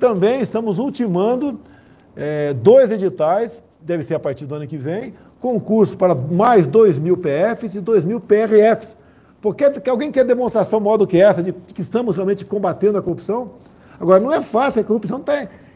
Também estamos ultimando é, dois editais, deve ser a partir do ano que vem, concurso para mais 2 mil PFs e 2 mil PRFs. Porque é que alguém quer demonstração maior do que essa, de que estamos realmente combatendo a corrupção? Agora, não é fácil, a corrupção está